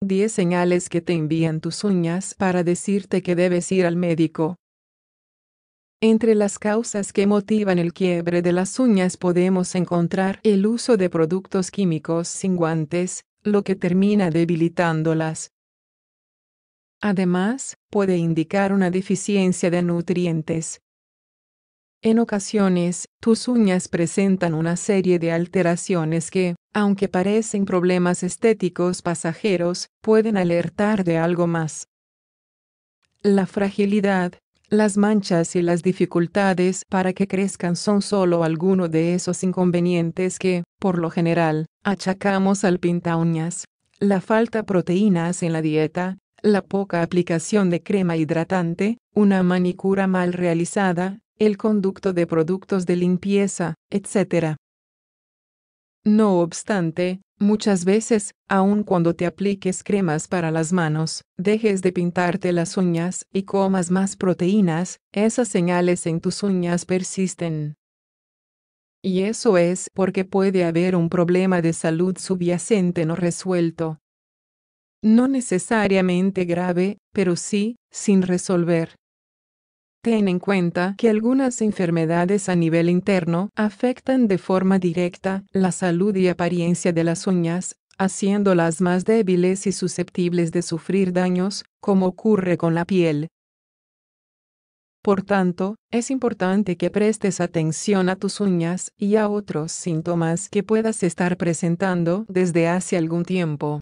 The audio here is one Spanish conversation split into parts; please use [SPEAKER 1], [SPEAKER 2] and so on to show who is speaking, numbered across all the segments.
[SPEAKER 1] 10 señales que te envían tus uñas para decirte que debes ir al médico. Entre las causas que motivan el quiebre de las uñas podemos encontrar el uso de productos químicos sin guantes, lo que termina debilitándolas. Además, puede indicar una deficiencia de nutrientes, en ocasiones, tus uñas presentan una serie de alteraciones que, aunque parecen problemas estéticos pasajeros, pueden alertar de algo más. La fragilidad, las manchas y las dificultades para que crezcan son solo alguno de esos inconvenientes que, por lo general, achacamos al pinta uñas. La falta de proteínas en la dieta, la poca aplicación de crema hidratante, una manicura mal realizada, el conducto de productos de limpieza, etc. No obstante, muchas veces, aun cuando te apliques cremas para las manos, dejes de pintarte las uñas y comas más proteínas, esas señales en tus uñas persisten. Y eso es porque puede haber un problema de salud subyacente no resuelto. No necesariamente grave, pero sí, sin resolver ten en cuenta que algunas enfermedades a nivel interno afectan de forma directa la salud y apariencia de las uñas, haciéndolas más débiles y susceptibles de sufrir daños, como ocurre con la piel. Por tanto, es importante que prestes atención a tus uñas y a otros síntomas que puedas estar presentando desde hace algún tiempo.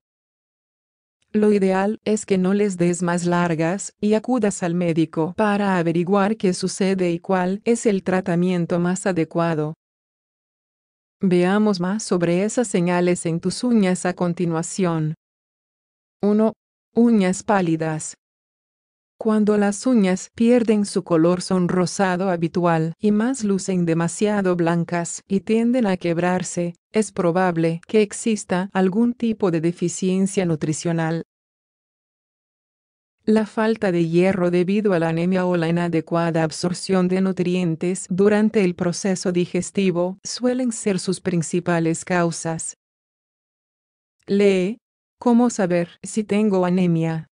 [SPEAKER 1] Lo ideal es que no les des más largas y acudas al médico para averiguar qué sucede y cuál es el tratamiento más adecuado. Veamos más sobre esas señales en tus uñas a continuación. 1. Uñas pálidas. Cuando las uñas pierden su color sonrosado habitual y más lucen demasiado blancas y tienden a quebrarse, es probable que exista algún tipo de deficiencia nutricional. La falta de hierro debido a la anemia o la inadecuada absorción de nutrientes durante el proceso digestivo suelen ser sus principales causas. Lee. ¿Cómo saber si tengo anemia?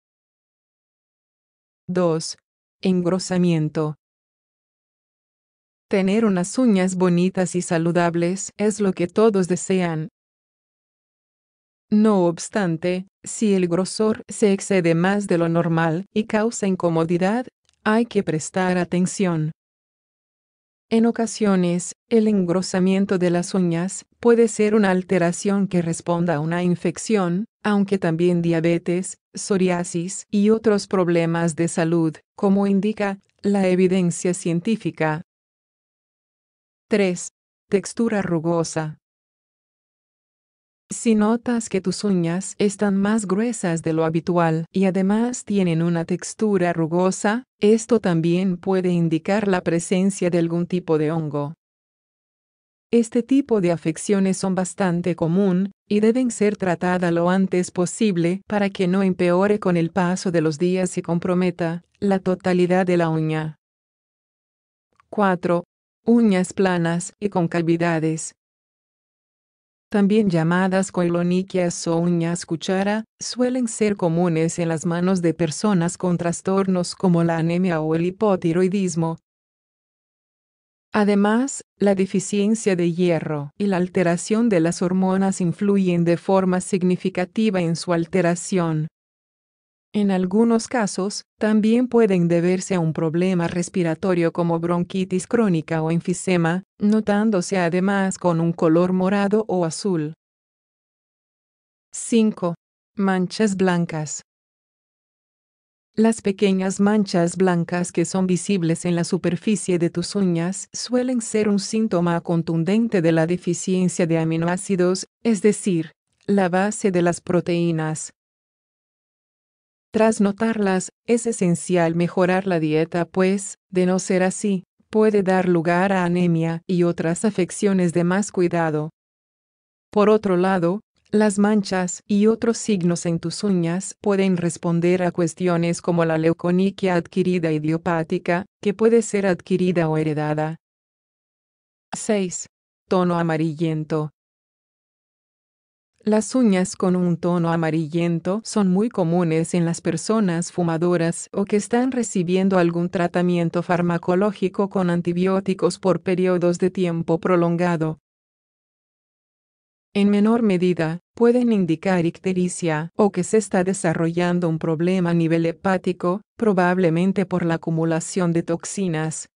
[SPEAKER 1] 2. Engrosamiento. Tener unas uñas bonitas y saludables es lo que todos desean. No obstante, si el grosor se excede más de lo normal y causa incomodidad, hay que prestar atención. En ocasiones, el engrosamiento de las uñas puede ser una alteración que responda a una infección, aunque también diabetes, psoriasis y otros problemas de salud, como indica la evidencia científica. 3. Textura rugosa. Si notas que tus uñas están más gruesas de lo habitual y además tienen una textura rugosa, esto también puede indicar la presencia de algún tipo de hongo. Este tipo de afecciones son bastante común, y deben ser tratada lo antes posible para que no empeore con el paso de los días y comprometa la totalidad de la uña. 4. Uñas planas y con cavidades. También llamadas coiloniquias o uñas cuchara, suelen ser comunes en las manos de personas con trastornos como la anemia o el hipotiroidismo, Además, la deficiencia de hierro y la alteración de las hormonas influyen de forma significativa en su alteración. En algunos casos, también pueden deberse a un problema respiratorio como bronquitis crónica o enfisema, notándose además con un color morado o azul. 5. Manchas blancas. Las pequeñas manchas blancas que son visibles en la superficie de tus uñas suelen ser un síntoma contundente de la deficiencia de aminoácidos, es decir, la base de las proteínas. Tras notarlas, es esencial mejorar la dieta, pues, de no ser así, puede dar lugar a anemia y otras afecciones de más cuidado. Por otro lado, las manchas y otros signos en tus uñas pueden responder a cuestiones como la leuconiquia adquirida idiopática, que puede ser adquirida o heredada. 6. Tono amarillento. Las uñas con un tono amarillento son muy comunes en las personas fumadoras o que están recibiendo algún tratamiento farmacológico con antibióticos por periodos de tiempo prolongado en menor medida, pueden indicar ictericia o que se está desarrollando un problema a nivel hepático, probablemente por la acumulación de toxinas.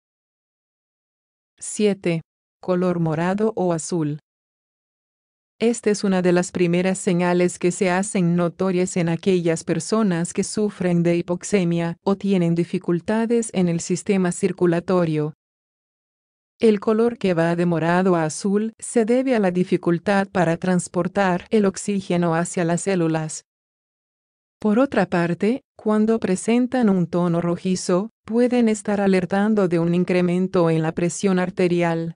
[SPEAKER 1] 7. Color morado o azul. Esta es una de las primeras señales que se hacen notorias en aquellas personas que sufren de hipoxemia o tienen dificultades en el sistema circulatorio, el color que va de morado a azul se debe a la dificultad para transportar el oxígeno hacia las células. Por otra parte, cuando presentan un tono rojizo, pueden estar alertando de un incremento en la presión arterial.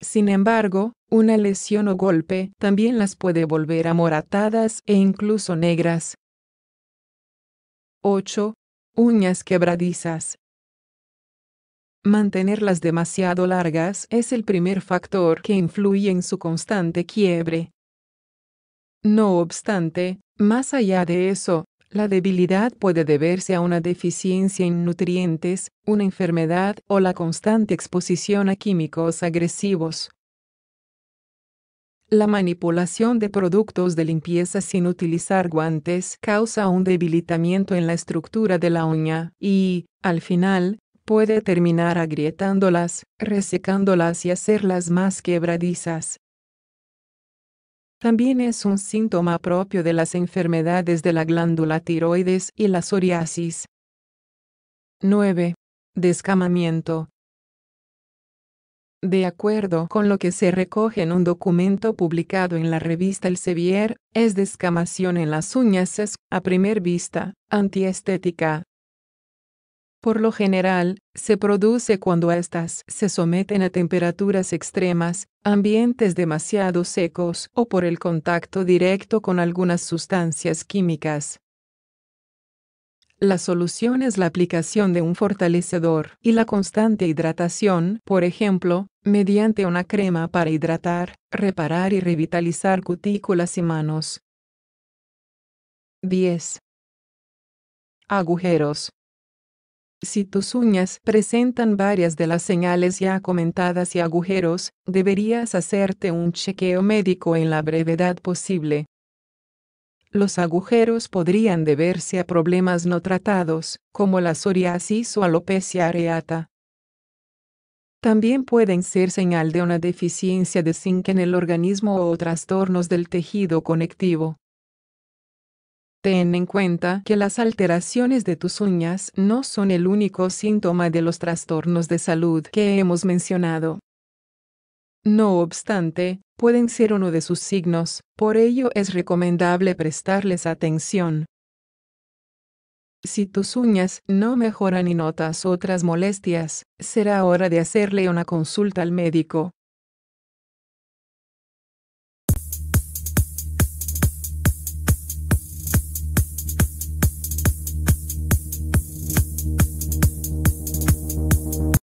[SPEAKER 1] Sin embargo, una lesión o golpe también las puede volver amoratadas e incluso negras. 8. Uñas quebradizas. Mantenerlas demasiado largas es el primer factor que influye en su constante quiebre. No obstante, más allá de eso, la debilidad puede deberse a una deficiencia en nutrientes, una enfermedad o la constante exposición a químicos agresivos. La manipulación de productos de limpieza sin utilizar guantes causa un debilitamiento en la estructura de la uña y, al final, puede terminar agrietándolas, resecándolas y hacerlas más quebradizas. También es un síntoma propio de las enfermedades de la glándula tiroides y la psoriasis. 9. Descamamiento. De acuerdo con lo que se recoge en un documento publicado en la revista El Sevier, es descamación en las uñas es, a primer vista, antiestética, por lo general, se produce cuando éstas se someten a temperaturas extremas, ambientes demasiado secos o por el contacto directo con algunas sustancias químicas. La solución es la aplicación de un fortalecedor y la constante hidratación, por ejemplo, mediante una crema para hidratar, reparar y revitalizar cutículas y manos. 10. Agujeros. Si tus uñas presentan varias de las señales ya comentadas y agujeros, deberías hacerte un chequeo médico en la brevedad posible. Los agujeros podrían deberse a problemas no tratados, como la psoriasis o alopecia areata. También pueden ser señal de una deficiencia de zinc en el organismo o trastornos del tejido conectivo. Ten en cuenta que las alteraciones de tus uñas no son el único síntoma de los trastornos de salud que hemos mencionado. No obstante, pueden ser uno de sus signos, por ello es recomendable prestarles atención. Si tus uñas no mejoran y notas otras molestias, será hora de hacerle una consulta al médico.